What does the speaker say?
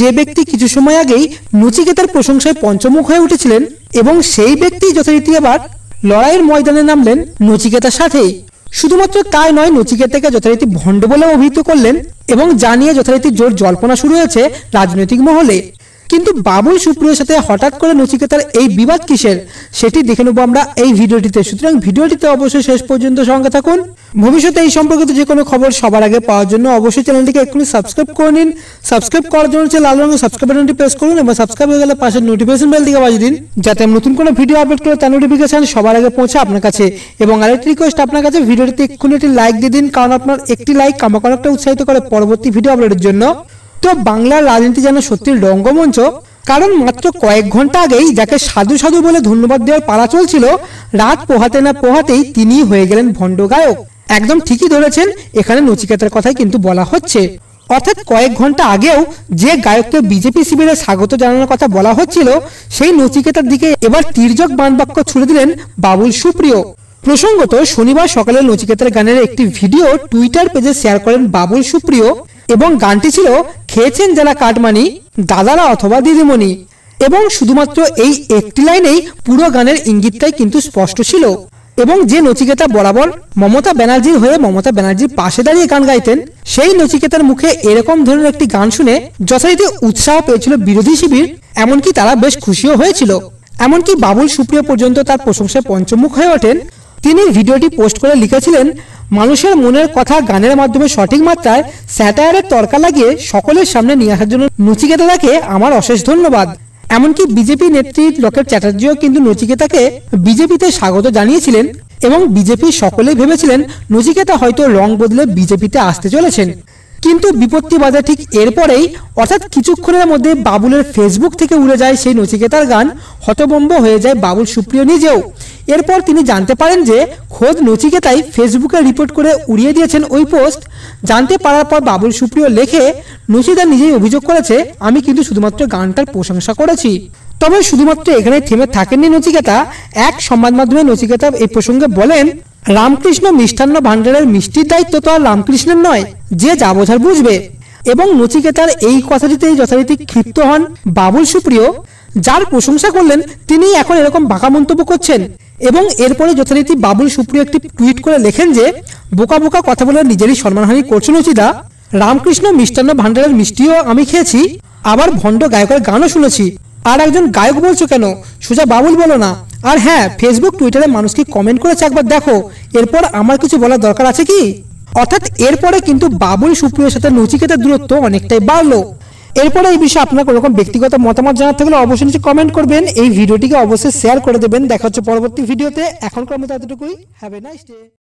যে ব্যক্তি কিছু সময় আগেই নচিকেতার প্রশংসায় পঞ্চমুখ হয়ে উঠেছিলেন এবং সেই ব্যক্তি যথারীতি আবার লড়াইয়ের ময়দানে নামলেন নচিকেতার সাথেই শুধুমাত্র তাই নয় নচিকেতাকে যথারীতি ভণ্ড বলে অভিহিত করলেন এবং জানিয়ে যথারীতি জোর জল্পনা শুরু হয়েছে রাজনৈতিক মহলে কিন্তু বাবুল সুপ্রিয়র সাথে হঠাৎ করে নচিকেতার এই বিবাদ কিসের সেটি দেখে নেবো আমরা এই ভিডিওটিতে সুতরাং ভিডিওটিতে অবশ্যই শেষ পর্যন্ত সঙ্গে থাকুন ভবিষ্যতে এই সম্পর্কিত যে কোনো খবর সবার আগে পাওয়ার জন্য অবশ্যই চ্যানেলটিকে এক্ষুনি সাবস্ক্রাইব করে নিন সাবস্ক্রাইব করার জন্য হচ্ছে লাল রঙের সাবস্ক্রাইব বাটনটি প্রেস করুন এবং সাবস্ক্রাইব হয়ে গেলে পাশের নোটিফিকেশন বেল দিকে বাজিয়ে দিন যাতে আমি নতুন কোনো ভিডিও আপলোড করে তার নোটিফিকেশন সবার আগে পৌঁছে আপনার কাছে এবং আরেকটি রিকোয়েস্ট আপনার কাছে ভিডিওটিতে এক্ষুনি একটি লাইক দিয়ে দিন কারণ আপনার একটি লাইক আমাকে অনেকটা উৎসাহিত করে পরবর্তী ভিডিও আপলোডের জন্য তো বাংলার রাজনীতি যেন সত্যি রঙ্গমঞ্চ কারণ মাত্র কয়েক ঘন্টা আগেই যাকে সাধু সাধু বলে ধন্যবাদ দেওয়ার পালা চলছিল রাত পোহাতে না পোহাতেই তিনি হয়ে গেলেন ভণ্ড গায়ক একদম ঠিকই ধরেছেন এখানে নচিকেতার কথাই কিন্তু বলা হচ্ছে অর্থাৎ কয়েক ঘন্টা আগেও যে গায়ককে বিজেপি শিবিরে স্বাগত জানানোর কথা বলা হচ্ছিল সেই নচিকেতার দিকে এবার তির্যক বাণবাক্য ছুড়ে দিলেন বাবুল সুপ্রিয় প্রসঙ্গত শনিবার সকালে নচিকেতার গানের একটি ভিডিও টুইটার পেজে শেয়ার করেন বাবুল সুপ্রিয় এবং গানটি ছিল খেয়েছেন যারা কাটমানি দাদারা অথবা দিদিমণি এবং শুধুমাত্র এই একটি লাইনেই পুরো গানের ইঙ্গিতটাই কিন্তু স্পষ্ট ছিল এবং যে নচিকেতা বরাবর মমতা ব্যানার্জির হয়ে মমতা ব্যানার্জির পাশে দাঁড়িয়ে গান গাইতেন সেই নচিকেতার মুখে এরকম ধরনের একটি গান শুনে যথারীতি উৎসাহ পেয়েছিল বিরোধী শিবির এমনকি তারা বেশ খুশিও হয়েছিল এমনকি বাবুল সুপ্রিয় পর্যন্ত তার প্রশংসায় পঞ্চমুখ হয়ে ওঠেন তিনি ভিডিওটি পোস্ট করে লিখেছিলেন মানুষের মনের কথা গানের মাধ্যমে সঠিক মাত্রায় স্যাটায়ারের তরকা লাগিয়ে সকলের সামনে নিয়ে আসার জন্য নচিকেতাকে আমার অশেষ ধন্যবাদ এমনকি বিজেপি নেত্রী লকেট চ্যাটার্জিও কিন্তু নচিকেতাকে বিজেপিতে স্বাগত জানিয়েছিলেন এবং বিজেপি সকলেই ভেবেছিলেন নচিকেতা হয়তো রং বদলে বিজেপিতে আসতে চলেছেন কিন্তু বিপত্তি বাজে ঠিক এরপরেই অর্থাৎ কিছুক্ষণের মধ্যে বাবুলের ফেসবুক থেকে উড়ে যায় সেই নচিকেতার গান হতবম্ব হয়ে যায় বাবুল সুপ্রিয় নিজেও এরপর তিনি জানতে পারেন যে খোদ নচিকেতাই ফেসবুকে রিপোর্ট করে উড়িয়ে দিয়েছেন ওই পোস্ট জানতে পারার পর বাবুল সুপ্রিয় লেখে নচিতা নিজেই অভিযোগ করেছে আমি কিন্তু শুধুমাত্র গানটার প্রশংসা করেছি তবে শুধুমাত্র এখানে থেমে থাকেননি নচিকেতা এক সংবাদ মাধ্যমে নচিকেতা এই প্রসঙ্গে বলেন রামকৃষ্ণ মিষ্টান্ন ভাণ্ডারের মিষ্টির দায়িত্ব তো আর রামকৃষ্ণের নয় যে যা বোঝার বুঝবে এবং নচিকেতার এই কথাটিতেই যথারীতি ক্ষিপ্ত হন বাবুল সুপ্রিয় যার প্রশংসা করলেন তিনি এখন এরকম বাঁকা মন্তব্য করছেন এবং এরপরে যথারীতি বাবুল সুপ্রিয় একটি টুইট করে লেখেন যে বোকা বোকা কথা বলে নিজেরই সম্মানহানি করছেন চিদা রামকৃষ্ণ মিষ্টান্ন ভান্ডারের মিষ্টিও আমি খেয়েছি আবার ভণ্ড গায়কের গানও শুনেছি আর একজন গায়ক বলছো কেন সোজা বাবুল বলো না আর হ্যাঁ ফেসবুক টুইটারে মানুষকে কমেন্ট করেছে একবার দেখো এরপর আমার কিছু বলার দরকার আছে কি অর্থাৎ এরপরে কিন্তু বাবুল সুপ্রিয়র সাথে নচিকেতার দূরত্ব অনেকটাই বাড়লো এরপরে এই বিষয়ে আপনার কোনো রকম ব্যক্তিগত মতামত জানার থাকলে অবশ্যই নিচে কমেন্ট করবেন এই ভিডিওটিকে অবশ্যই শেয়ার করে দেবেন দেখা হচ্ছে পরবর্তী ভিডিওতে এখনকার মতো এতটুকুই হ্যাভ এ নাইস ডে